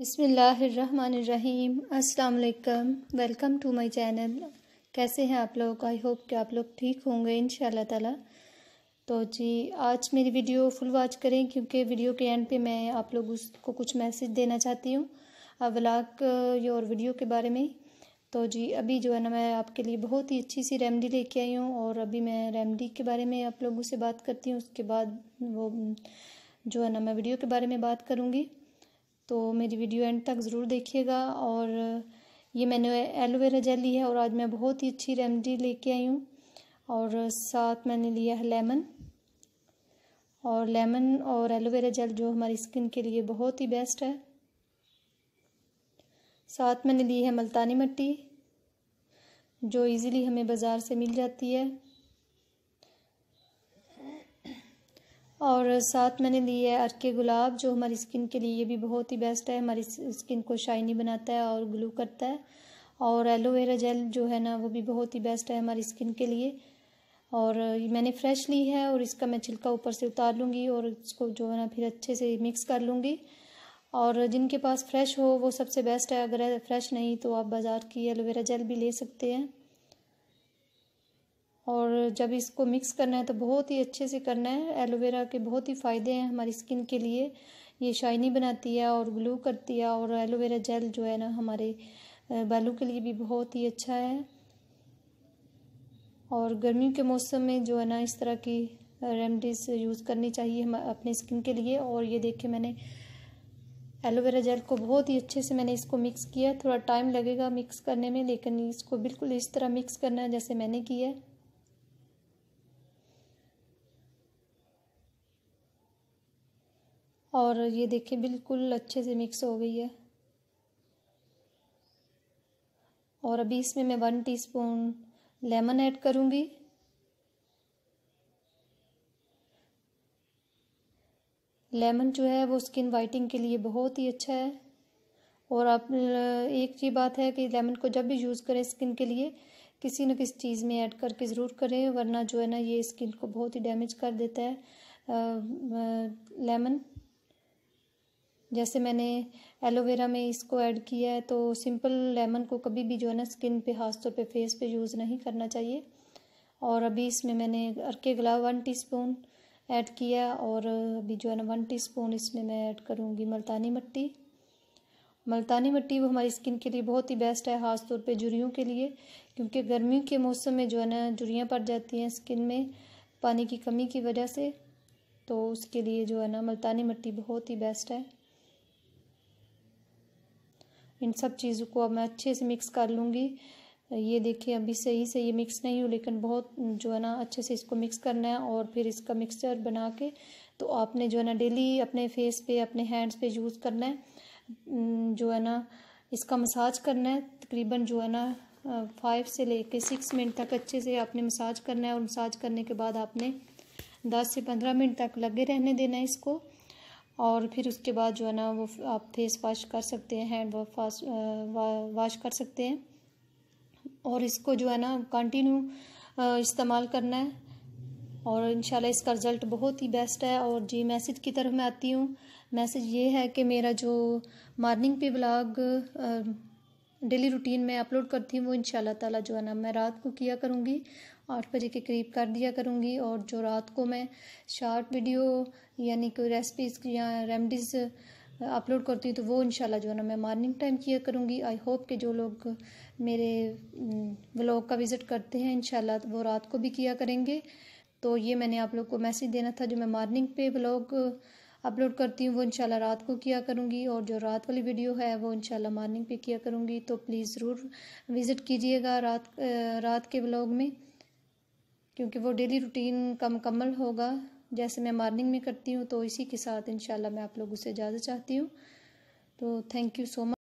बसमीम् अल्लाम welcome to my channel कैसे हैं आप लोग आई होप कि आप लोग ठीक होंगे इन ताला तो जी आज मेरी वीडियो फुल वॉच करें क्योंकि वीडियो के एंड पे मैं आप लोग उसको कुछ मैसेज देना चाहती हूँ व्लाग योर वीडियो के बारे में तो जी अभी जो है ना मैं आपके लिए बहुत ही अच्छी सी रेमडी लेके आई हूँ और अभी मैं रेमडी के बारे में आप लोगों से बात करती हूँ उसके बाद वो जो है ना मैं वीडियो के बारे में बात करूँगी तो मेरी वीडियो एंड तक ज़रूर देखिएगा और ये मैंने एलोवेरा जेल ली है और आज मैं बहुत ही अच्छी रेमडी लेके आई हूँ और साथ मैंने लिया है लेमन और लेमन और एलोवेरा जेल जो हमारी स्किन के लिए बहुत ही बेस्ट है साथ मैंने ली है मल्तानी मिट्टी जो इजीली हमें बाज़ार से मिल जाती है और साथ मैंने ली है अरके गुलाब जो हमारी स्किन के लिए ये भी बहुत ही बेस्ट है हमारी स्किन को शाइनी बनाता है और ग्लो करता है और एलोवेरा जेल जो है ना वो भी बहुत ही बेस्ट है हमारी स्किन के लिए और मैंने फ्रेश ली है और इसका मैं छिलका ऊपर से उतार लूँगी और इसको जो है ना फिर अच्छे से मिक्स कर लूँगी और जिनके पास फ्रेश हो वो सबसे बेस्ट है अगर फ्रेश नहीं तो आप बाज़ार की एलोवेरा जेल भी ले सकते हैं और जब इसको मिक्स करना है तो बहुत ही अच्छे से करना है एलोवेरा के बहुत ही फ़ायदे हैं हमारी स्किन के लिए ये शाइनी बनाती है और ग्लू करती है और एलोवेरा जेल जो है ना हमारे बालों के लिए भी बहुत ही अच्छा है और गर्मियों के मौसम में जो है ना इस तरह की रेमडीज़ यूज़ करनी चाहिए हम अपने स्किन के लिए और ये देखिए मैंने एलोवेरा जेल को बहुत ही अच्छे से मैंने इसको मिक्स किया थोड़ा टाइम लगेगा मिक्स करने में लेकिन इसको बिल्कुल इस तरह मिक्स करना है जैसे मैंने किया है और ये देखिए बिल्कुल अच्छे से मिक्स हो गई है और अभी इसमें मैं वन टीस्पून लेमन ऐड करूंगी लेमन जो है वो स्किन वाइटिंग के लिए बहुत ही अच्छा है और आप एक ये बात है कि लेमन को जब भी यूज़ करें स्किन के लिए किसी न किसी चीज़ में ऐड करके ज़रूर करें वरना जो है ना ये स्किन को बहुत ही डैमेज कर देता है आ, आ, लेमन जैसे मैंने एलोवेरा में इसको ऐड किया है तो सिंपल लेमन को कभी भी जो है ना स्किन पे तौर पर फेस पे यूज़ नहीं करना चाहिए और अभी इसमें मैंने अर्के गला वन टीस्पून ऐड किया और अभी जो है ना वन टीस्पून इसमें मैं ऐड करूँगी मुल्तानी मिट्टी मुल्तानी मिट्टी वो हमारी स्किन के लिए बहुत ही बेस्ट है ख़ास तौर पे जुड़ियों के लिए क्योंकि गर्मियों के मौसम में जो है ना जुड़ियाँ पड़ जाती हैं स्किन में पानी की कमी की वजह से तो उसके लिए जो है ना मुल्तानी मिट्टी बहुत ही बेस्ट है इन सब चीज़ों को अब मैं अच्छे से मिक्स कर लूँगी ये देखिए अभी सही से ये मिक्स नहीं हो लेकिन बहुत जो है ना अच्छे से इसको मिक्स करना है और फिर इसका मिक्सचर बना के तो आपने जो है ना डेली अपने फेस पे अपने हैंड्स पे यूज़ करना है जो है ना इसका मसाज करना है तकरीबन जो है ना फाइव से लेके सिक्स मिनट तक अच्छे से आपने मसाज करना है और मसाज करने के बाद आपने दस से पंद्रह मिनट तक लगे रहने देना है इसको और फिर उसके बाद जो है ना वो आप फेस वाश कर सकते हैं हैंड वाश वाश कर सकते हैं और इसको जो है ना कंटिन्यू इस्तेमाल करना है और इंशाल्लाह इसका रिज़ल्ट बहुत ही बेस्ट है और जी मैसेज की तरफ मैं आती हूँ मैसेज ये है कि मेरा जो मॉर्निंग पे ब्लॉग डेली रूटीन में अपलोड करती हूँ वो इन ताला जो है ना मैं रात को किया करूँगी आठ बजे के करीब कर दिया करूँगी और जो रात को मैं शार्ट वीडियो यानी कि रेसिपीज़ या रेमडीज़ अपलोड करती हूँ तो वो इंशाल्लाह जो है ना मैं मॉर्निंग टाइम किया करूँगी आई होप कि जो लोग मेरे व्लॉग का विज़िट करते हैं इंशाल्लाह वो रात को भी किया करेंगे तो ये मैंने आप लोग को मैसेज देना था जो मैं मॉर्निंग पे व्लॉग अपलोड करती हूँ वो इंशाल्लाह रात को किया करूँगी और जो रात वाली वीडियो है वो इंशाल्लाह मॉर्निंग पे किया करूँगी तो प्लीज़ ज़रूर विज़िट कीजिएगा रात रात के ब्लॉग में क्योंकि वो डेली रूटीन का मुकम्मल होगा जैसे मैं मॉर्निंग में करती हूँ तो इसी के साथ इन मैं आप लोगों से इजाज़त चाहती हूँ तो थैंक यू सो मच